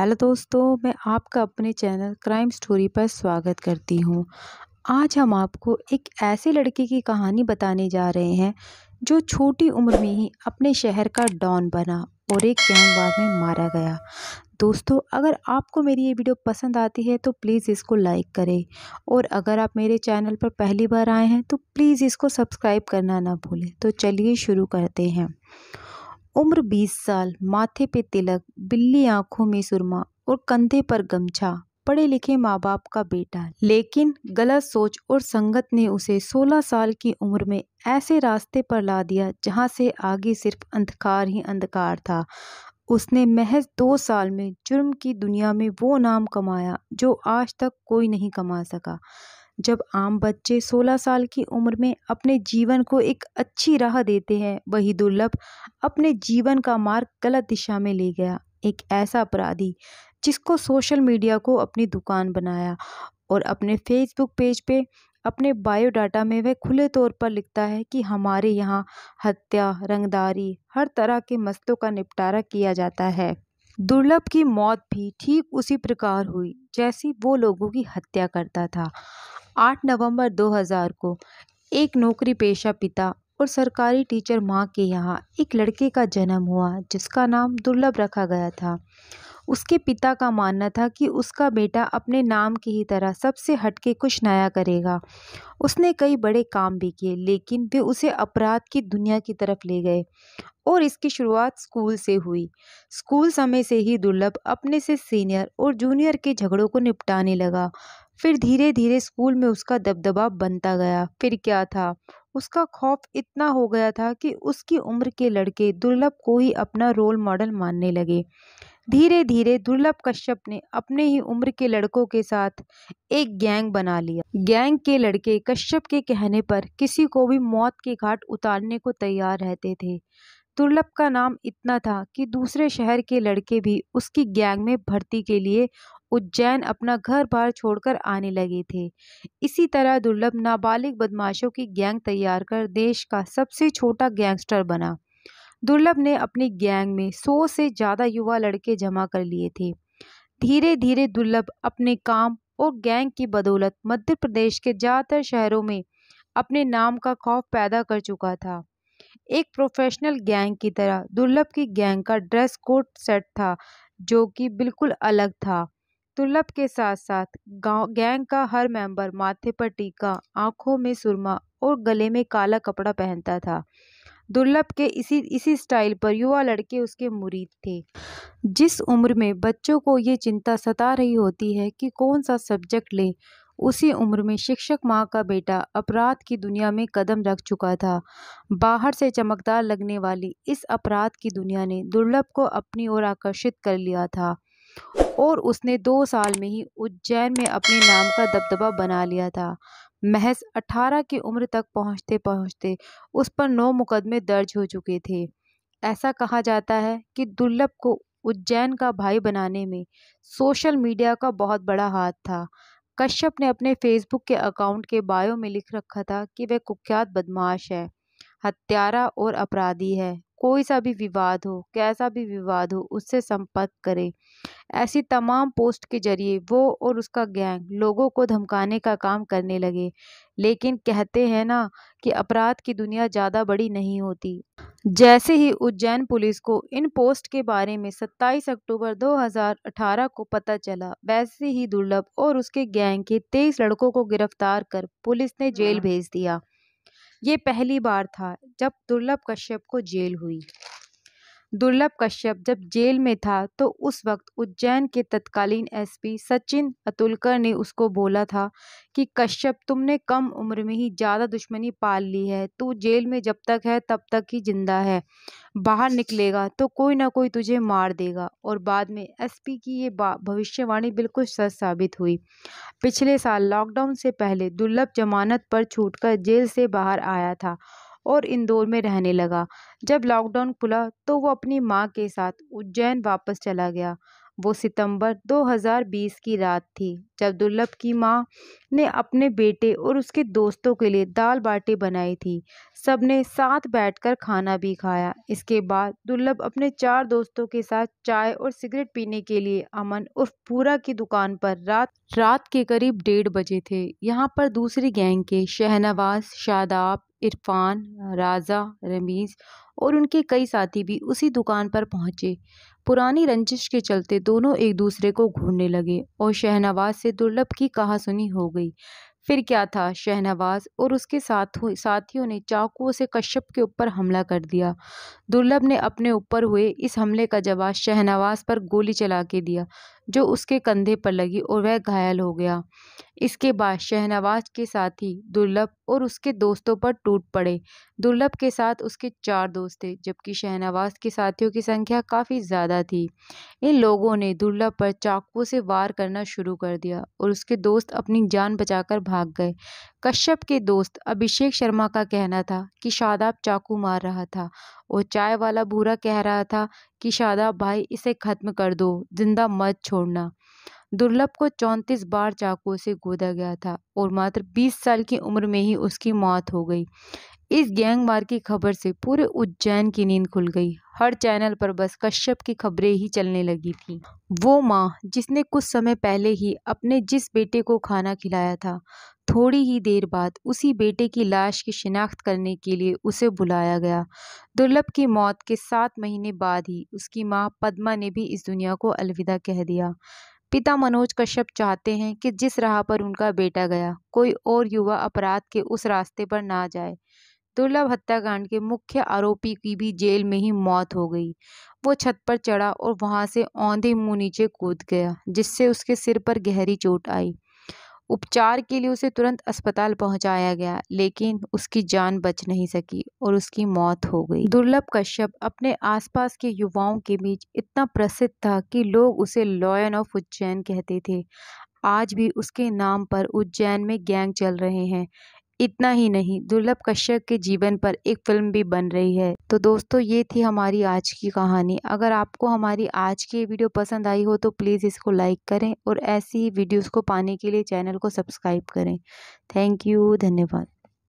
Hello दोस्तों मैं आपका अपने चैनल क्राइम स्टोरी पर स्वागत करती हूँ आज हम आपको एक ऐसे लड़के की कहानी बताने जा रहे हैं जो छोटी उम्र में ही अपने शहर का डॉन बना और एक बार में मारा गया दोस्तों अगर आपको मेरी ये वीडियो पसंद आती है तो प्लीज़ इसको लाइक करें और अगर आप मेरे चैनल पर पहली बार आए हैं तो प्लीज़ इसको सब्सक्राइब करना ना भूलें तो चलिए शुरू करते हैं उम्र बीस साल माथे पे तिलक बिल्ली आंखों में सुरमा और कंधे पर गमछा पढ़े लिखे माँ बाप का बेटा लेकिन गलत सोच और संगत ने उसे 16 साल की उम्र में ऐसे रास्ते पर ला दिया जहाँ से आगे सिर्फ अंधकार ही अंधकार था उसने महज दो साल में जुर्म की दुनिया में वो नाम कमाया जो आज तक कोई नहीं कमा सका जब आम बच्चे सोलह साल की उम्र में अपने जीवन को एक अच्छी राह देते हैं वही दुर्लभ अपने जीवन का मार्ग गलत दिशा में ले गया एक ऐसा अपराधी जिसको सोशल मीडिया को अपनी दुकान बनाया और अपने फेसबुक पेज पे अपने बायोडाटा में वह खुले तौर पर लिखता है कि हमारे यहाँ हत्या रंगदारी हर तरह के मस्तों का निपटारा किया जाता है दुर्लभ की मौत भी ठीक उसी प्रकार हुई जैसी वो लोगों की हत्या करता था आठ नवंबर 2000 को एक नौकरी पेशा पिता और सरकारी टीचर माँ के यहाँ एक लड़के का जन्म हुआ जिसका नाम दुर्लभ रखा गया था उसके पिता का मानना था कि उसका बेटा अपने नाम की ही तरह सबसे हटके कुछ नया करेगा उसने कई बड़े काम भी किए लेकिन वे उसे अपराध की दुनिया की तरफ ले गए और इसकी शुरुआत स्कूल से हुई स्कूल समय से ही दुर्लभ अपने से सीनियर और जूनियर के झगड़ों को निपटाने लगा फिर धीरे धीरे स्कूल में उसका दबदबा बनता गया फिर क्या था उसका खौफ इतना हो गया था कि उसकी उम्र के लड़के दुर्लभ को ही अपना रोल मॉडल मानने लगे धीरे धीरे दुर्लभ कश्यप ने अपने ही उम्र के लड़कों के साथ एक गैंग बना लिया गैंग के लड़के कश्यप के कहने पर किसी को भी मौत के घाट उतारने को तैयार रहते थे दुर्लभ का नाम इतना था कि दूसरे शहर के लड़के भी उसकी गैंग में भर्ती के लिए उज्जैन अपना घर बार छोड़कर आने लगे थे इसी तरह दुर्लभ नाबालिग बदमाशों की गैंग तैयार कर देश का सबसे छोटा गैंगस्टर बना दुर्लभ ने अपनी गैंग में सौ से ज़्यादा युवा लड़के जमा कर लिए थे धीरे धीरे दुर्लभ अपने काम और गैंग की बदौलत मध्य प्रदेश के ज़्यादातर शहरों में अपने नाम का खौफ पैदा कर चुका था एक प्रोफेशनल गैंग की तरह दुर्लभ की गैंग का ड्रेस कोड सेट था जो कि बिल्कुल अलग था दुर्लभ के साथ साथ गांव गैंग का हर मेंबर माथे पर टीका आंखों में सुरमा और गले में काला कपड़ा पहनता था दुर्लभ के इसी इसी स्टाइल पर युवा लड़के उसके मुरीद थे जिस उम्र में बच्चों को ये चिंता सता रही होती है कि कौन सा सब्जेक्ट लें उसी उम्र में शिक्षक माँ का बेटा अपराध की दुनिया में कदम रख चुका था बाहर से चमकदार लगने वाली इस अपराध की दुनिया ने दुर्लभ को अपनी ओर आकर्षित कर लिया था और उसने दो साल में ही उज्जैन में अपने नाम का दबदबा बना लिया था महज अठारह की उम्र तक पहुंचते पहुंचते उस पर नौ मुकदमे दर्ज हो चुके थे ऐसा कहा जाता है कि दुर्लभ को उज्जैन का भाई बनाने में सोशल मीडिया का बहुत बड़ा हाथ था कश्यप ने अपने फेसबुक के अकाउंट के बायो में लिख रखा था कि वह कुख्यात बदमाश है हत्यारा और अपराधी है कोई सा भी विवाद हो कैसा भी विवाद हो उससे संपर्क करें ऐसी तमाम पोस्ट के जरिए वो और उसका गैंग लोगों को धमकाने का काम करने लगे लेकिन कहते हैं ना कि अपराध की दुनिया ज़्यादा बड़ी नहीं होती जैसे ही उज्जैन पुलिस को इन पोस्ट के बारे में 27 अक्टूबर 2018 को पता चला वैसे ही दुर्लभ और उसके गैंग के तेईस लड़कों को गिरफ्तार कर पुलिस ने जेल हाँ। भेज दिया ये पहली बार था जब दुर्लभ कश्यप को जेल हुई दुर्लभ कश्यप जब जेल में था तो उस वक्त उज्जैन के तत्कालीन एसपी सचिन अतुलकर ने उसको बोला था कि कश्यप तुमने कम उम्र में ही ज़्यादा दुश्मनी पाल ली है तू जेल में जब तक है तब तक ही जिंदा है बाहर निकलेगा तो कोई ना कोई तुझे मार देगा और बाद में एसपी की ये भविष्यवाणी बिल्कुल सच साबित हुई पिछले साल लॉकडाउन से पहले दुर्लभ जमानत पर छूट जेल से बाहर आया था और इंदौर में रहने लगा जब लॉकडाउन खुला तो वो अपनी माँ के साथ उज्जैन वापस चला गया वो सितंबर 2020 की रात थी जब दुर्लभ की माँ ने अपने बेटे और उसके दोस्तों के लिए दाल बाटी बनाई थी सबने साथ बैठकर खाना भी खाया इसके बाद दुर्लभ अपने चार दोस्तों के साथ चाय और सिगरेट पीने के लिए अमन उर्फ पूरा की दुकान पर रात रात के करीब डेढ़ बजे थे यहाँ पर दूसरी गैंग के शहनवाज शादाब इरफान राजा रमीज़ और उनके कई साथी भी उसी दुकान पर पहुंचे पुरानी रंजिश के चलते दोनों एक दूसरे को घूरने लगे और शहनवाज से दुर्लभ की कहासुनी हो गई फिर क्या था शहनवाज और उसके साथ साथियों ने चाकुओं से कश्यप के ऊपर हमला कर दिया दुर्लभ ने अपने ऊपर हुए इस हमले का जवाब शहनवाज पर गोली चला के दिया जो उसके कंधे पर लगी और वह घायल हो गया इसके बाद शहनवाज के साथी दुर्लभ और उसके दोस्तों पर टूट पड़े दुर्लभ के साथ उसके चार दोस्त थे जबकि शहनवाज के साथियों की संख्या काफ़ी ज़्यादा थी इन लोगों ने दुर्लभ पर चाकुओं से वार करना शुरू कर दिया और उसके दोस्त अपनी जान बचाकर भाग गए कश्यप के दोस्त अभिषेक शर्मा का कहना था कि शादाब चाकू मार रहा था और चाय वाला बूरा कह रहा था कि शादा भाई इसे ख़त्म कर दो जिंदा मत छोड़ना दुर्लभ को चौंतीस बार चाकुओं से गोदा गया था और मात्र बीस साल की उम्र में ही उसकी मौत हो गई इस गैंगवार की खबर से पूरे उज्जैन की नींद खुल गई हर चैनल पर बस कश्यप की खबरें ही चलने लगी थी वो माँ जिसने कुछ समय पहले ही अपने जिस बेटे को खाना खिलाया था थोड़ी ही देर बाद उसी बेटे की लाश की शिनाख्त करने के लिए उसे बुलाया गया दुर्लभ की मौत के सात महीने बाद ही उसकी माँ पद्मा ने भी इस दुनिया को अलविदा कह दिया पिता मनोज कश्यप चाहते हैं कि जिस राह पर उनका बेटा गया कोई और युवा अपराध के उस रास्ते पर ना जाए दुर्लभ हत्याकांड के मुख्य आरोपी की भी जेल में ही मौत हो गई वो छत पर चढ़ा और वहां से औंधे मुंह नीचे कूद गया जिससे उसके सिर पर गहरी चोट आई उपचार के लिए उसे तुरंत अस्पताल पहुंचाया गया लेकिन उसकी जान बच नहीं सकी और उसकी मौत हो गई दुर्लभ कश्यप अपने आसपास के युवाओं के बीच इतना प्रसिद्ध था कि लोग उसे लॉयन ऑफ उज्जैन कहते थे आज भी उसके नाम पर उज्जैन में गैंग चल रहे हैं इतना ही नहीं दुर्लभ कश्यप के जीवन पर एक फिल्म भी बन रही है तो दोस्तों ये थी हमारी आज की कहानी अगर आपको हमारी आज की वीडियो पसंद आई हो तो प्लीज़ इसको लाइक करें और ऐसी ही वीडियोज़ को पाने के लिए चैनल को सब्सक्राइब करें थैंक यू धन्यवाद